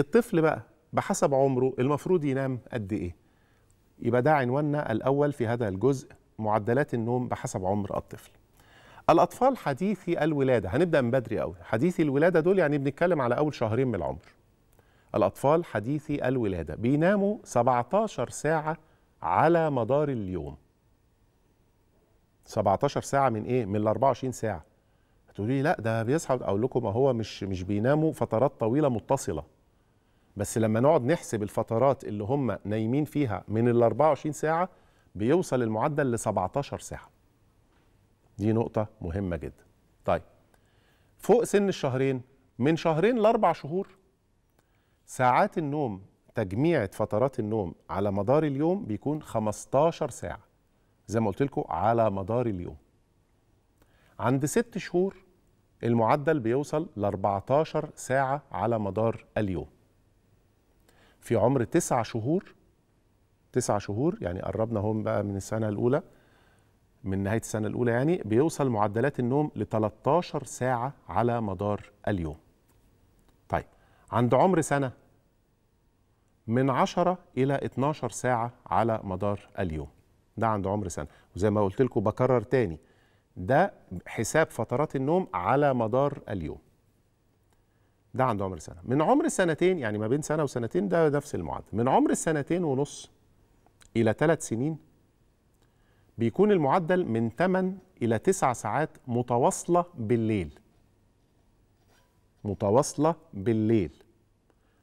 الطفل بقى بحسب عمره المفروض ينام قد ايه يبقى ده عنواننا الاول في هذا الجزء معدلات النوم بحسب عمر الطفل الاطفال حديثي الولاده هنبدا من بدري قوي حديثي الولاده دول يعني بنتكلم على اول شهرين من العمر الاطفال حديثي الولاده بيناموا 17 ساعه على مدار اليوم 17 ساعه من ايه من ال 24 ساعه هتقولي لا ده بيصحى اقول لكم ما هو مش مش بيناموا فترات طويله متصله بس لما نقعد نحسب الفترات اللي هم نايمين فيها من ال 24 ساعه بيوصل المعدل ل 17 ساعه دي نقطه مهمه جدا طيب فوق سن الشهرين من شهرين لاربع شهور ساعات النوم تجميعة فترات النوم على مدار اليوم بيكون 15 ساعة زي ما قلت لكم على مدار اليوم عند ست شهور المعدل بيوصل ل 14 ساعة على مدار اليوم في عمر تسع شهور تسع شهور يعني قربنا هم بقى من السنة الأولى من نهاية السنة الأولى يعني بيوصل معدلات النوم ل 13 ساعة على مدار اليوم طيب عند عمر سنة من 10 إلى 12 ساعة على مدار اليوم ده عند عمر سنة وزي ما قلت لكم بكرر تاني ده حساب فترات النوم على مدار اليوم ده عند عمر سنه من عمر سنتين يعني ما بين سنه وسنتين ده نفس المعدل من عمر سنتين ونص الى ثلاث سنين بيكون المعدل من 8 الى 9 ساعات متواصله بالليل متواصله بالليل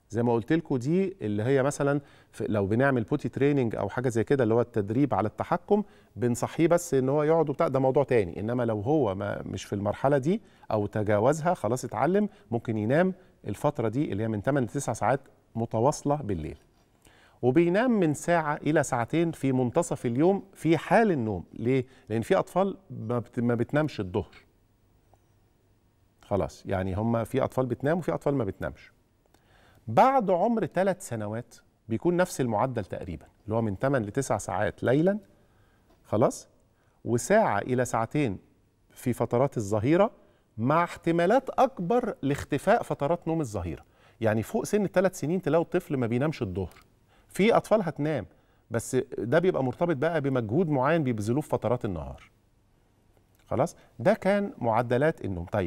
زي ما قلت لكم دي اللي هي مثلا لو بنعمل بوتي تريننج او حاجه زي كده اللي هو التدريب على التحكم بنصحيه بس ان هو يقعد وبتاع ده موضوع تاني انما لو هو ما مش في المرحله دي او تجاوزها خلاص اتعلم ممكن ينام الفتره دي اللي هي من 8 ل 9 ساعات متواصله بالليل وبينام من ساعة إلى ساعتين في منتصف اليوم في حال النوم ليه؟ لأن في أطفال ما بتنامش الظهر خلاص يعني هم في أطفال بتنام وفي أطفال ما بتنامش بعد عمر ثلاث سنوات بيكون نفس المعدل تقريبا اللي هو من 8 ل 9 ساعات ليلا خلاص وساعه الى ساعتين في فترات الظهيره مع احتمالات اكبر لاختفاء فترات نوم الظهيره يعني فوق سن الثلاث سنين تلاقوا الطفل ما بينامش الظهر في اطفال هتنام بس ده بيبقى مرتبط بقى بمجهود معين بيبذلوه في فترات النهار خلاص ده كان معدلات النوم طيب